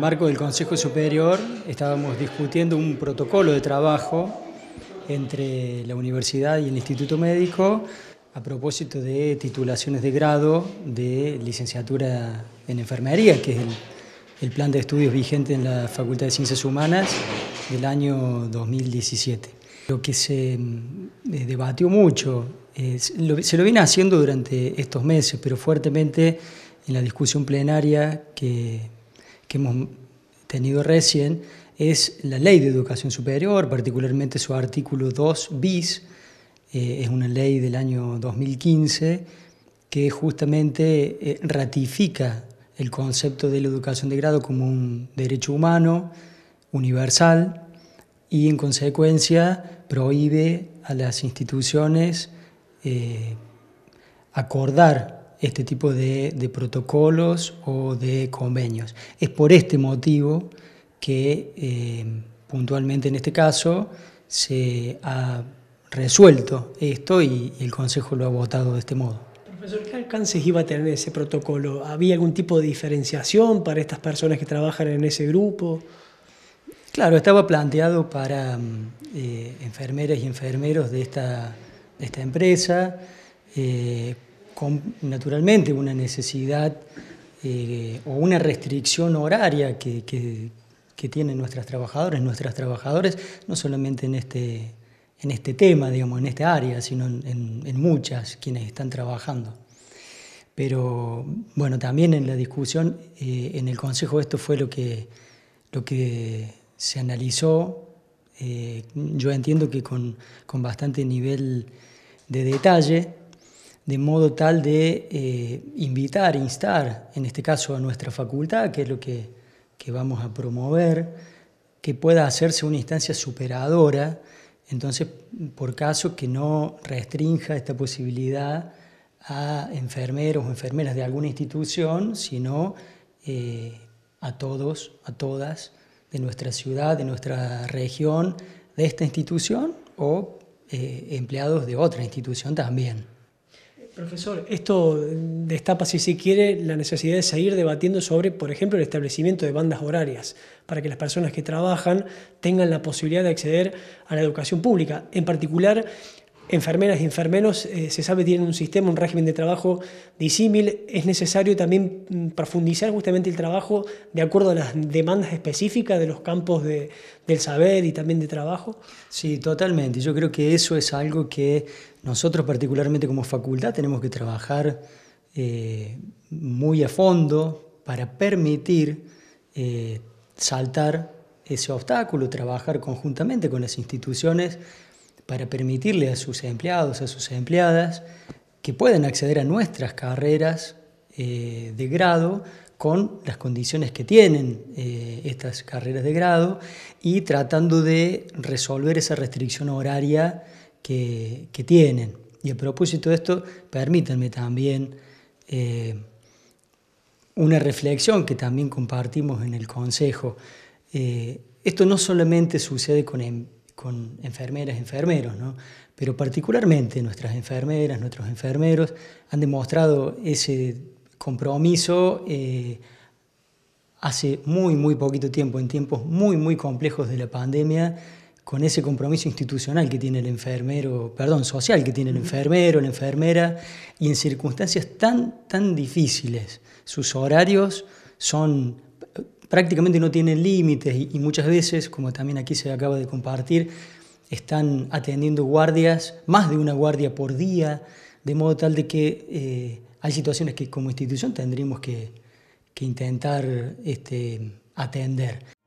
marco del Consejo Superior estábamos discutiendo un protocolo de trabajo entre la universidad y el Instituto Médico a propósito de titulaciones de grado de licenciatura en enfermería, que es el, plan de estudios vigente en la Facultad de Ciencias Humanas del año 2017. Lo que se mm, eh, debatió mucho, se lo viene haciendo durante estos meses, pero fuertemente en la discusión plenaria que que hemos tenido recién es la ley de educación superior, particularmente su artículo 2 bis, eh, es una ley del año 2015 que justamente eh, ratifica el concepto de la educación de grado como un derecho humano universal y en consecuencia prohíbe a las instituciones eh, acordar este tipo de, protocolos o de convenios. Es por este motivo que eh, puntualmente en este caso se ha resuelto esto y, el Consejo lo ha votado de este modo. Profesor, ¿qué alcances iba a tener ese protocolo? ¿Había algún tipo de diferenciación para estas personas que trabajan en ese grupo? Claro, estaba planteado para eh, enfermeras y enfermeros de esta, esta empresa, eh, con, naturalmente una necesidad eh, o una restricción horaria que, tienen nuestras trabajadoras, nuestras trabajadores no solamente en este, en este tema, digamos, en esta área, sino en, muchas quienes están trabajando. Pero bueno, también en la discusión, eh, en el Consejo esto fue lo que, lo que se analizó, eh, yo entiendo que con bastante nivel de detalle, de modo tal de eh, invitar, instar, en este caso a nuestra facultad, que es lo que, vamos a promover, que pueda hacerse una instancia superadora, entonces, por caso que no restrinja esta posibilidad a enfermeros o enfermeras de alguna institución, sino eh, a todos, a todas, de nuestra ciudad, de nuestra región, de esta institución o eh, empleados de otra institución también. Profesor, esto destapa, si se quiere, la necesidad de seguir debatiendo sobre, por ejemplo, el establecimiento de bandas horarias, para que las personas que trabajan tengan la posibilidad de acceder a la educación pública. En particular, enfermeras y enfermeros, eh, se sabe, tienen un sistema, un régimen de trabajo disímil. Es necesario también mm, profundizar justamente el trabajo de acuerdo a las demandas específicas de los campos del saber y también de trabajo. Sí, totalmente. Yo creo que eso es algo que nosotros particularmente como facultad tenemos que trabajar eh, muy a fondo para permitir eh, saltar ese obstáculo, trabajar conjuntamente con las instituciones para permitirle a sus empleados, a sus empleadas, que puedan acceder a nuestras carreras eh, de grado con las condiciones que tienen eh, estas carreras de grado y tratando de resolver esa restricción horaria que, tienen. Y a propósito de esto, permítanme también eh, una reflexión que también compartimos en el Consejo. esto no solamente sucede con em- con enfermeras, y enfermeros, Pero particularmente nuestras enfermeras, nuestros enfermeros han demostrado ese compromiso eh, hace muy, muy poquito tiempo, en tiempos muy, muy complejos de la pandemia, con ese compromiso institucional que tiene el enfermero, perdón, social que tiene el enfermero, la enfermera, y en circunstancias tan, tan difíciles. Sus horarios son prácticamente no tienen límites y, muchas veces, como también aquí se acaba de compartir, están atendiendo guardias, más de una guardia por día, de modo tal de que eh, hay situaciones que como institución tendríamos que, intentar este, atender.